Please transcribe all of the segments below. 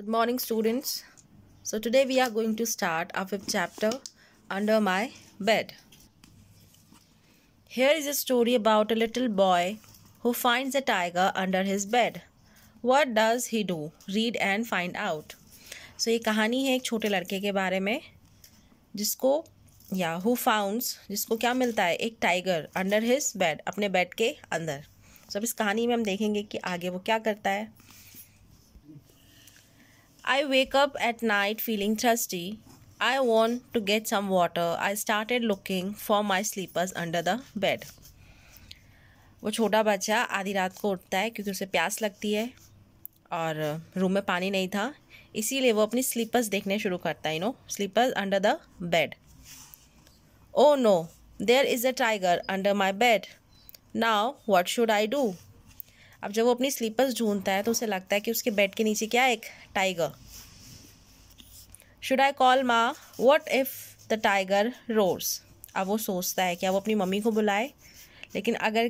Good morning students. So today we are going to start our fifth chapter under my bed. Here is a story about a little boy who finds a tiger under his bed. What does he do? Read and find out. So ये कहानी है एक छोटे लड़के के बारे में जिसको या हु फाउंड्स जिसको क्या मिलता है एक टाइगर अंडर हिज बेड अपने बेड के अंदर सब इस कहानी में हम देखेंगे कि आगे वो क्या करता है I wake up at night feeling thirsty. I want to get some water. I started looking for my sleepers under the bed. वो छोटा बच्चा आधी रात को उठता है क्योंकि उसे प्यास लगती है और रूम में पानी नहीं था इसीलिए वो अपनी स्लीपर्स देखने शुरू करता है you know slippers under the bed oh no there is a tiger under my bed now what should I do अब जब वो अपनी स्लीपर्स ढूंढता है तो उसे लगता है कि उसके बेड के नीचे क्या एक टाइगर शुड आई कॉल माँ what if the tiger roars अब वो सोचता है कि वो अपनी मम्मी को बुलाए लेकिन अगर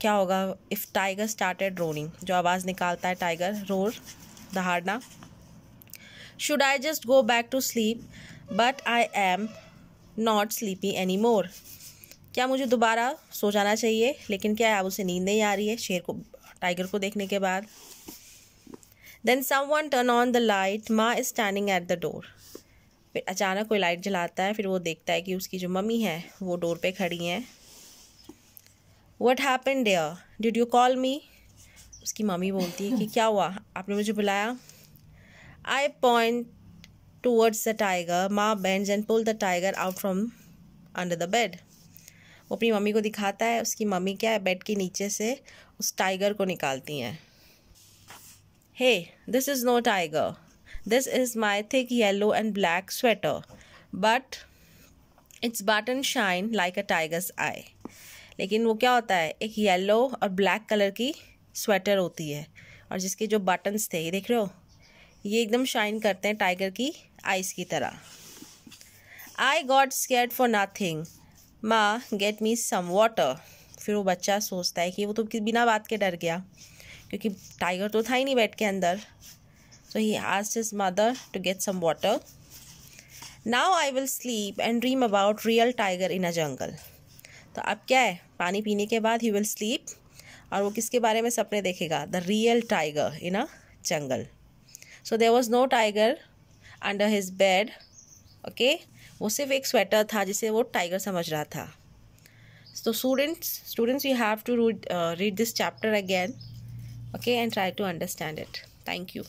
क्या होगा इफ़ टाइगर स्टार्टेड रोनिंग जो आवाज़ निकालता है टाइगर रोर दहाड़ना should I just go back to sleep but I am not sleepy any more क्या मुझे दोबारा सो जाना चाहिए लेकिन क्या अब उसे नींद नहीं आ रही है शेर को टाइगर को देखने के बाद then someone turn on the light माँ is standing at the door फिर अचानक कोई लाइट जलाता है फिर वो देखता है कि उसकी जो मम्मी है वो डोर पे खड़ी हैं what happen there did you call me उसकी मम्मी बोलती है कि क्या हुआ आपने मुझे बुलाया I point towards the tiger माँ bend and pull the tiger out from under the bed वो अपनी मम्मी को दिखाता है उसकी मम्मी क्या है बेड के नीचे से उस टाइगर को निकालती हैं hey this is no tiger this is my thick yellow and black sweater but its button shine like a tiger's eye लेकिन वो क्या होता है एक येलो और ब्लैक कलर की स्वेटर होती है और जिसके जो बटन्स थे ये देख रहे हो ये एकदम शाइन करते हैं टाइगर की आइज़ की तरह I got scare for nothing माँ गेट मी सम वाटर फिर वो बच्चा सोचता है कि वो तो बिना बात के डर गया क्योंकि टाइगर तो था ही नहीं बैठ के अंदर सो ही आज his mother to get some water now I will sleep and dream about real tiger in a jungle तो अब क्या है पानी पीने के बाद ही विल स्लीप और वो किसके बारे में सपने देखेगा the real tiger in a jungle so there was no tiger under his bed okay वो सिर्फ एक स्वेटर था जिसे वो टाइगर समझ रहा था तो students students you have to read read this chapter again okay and try to understand it thank you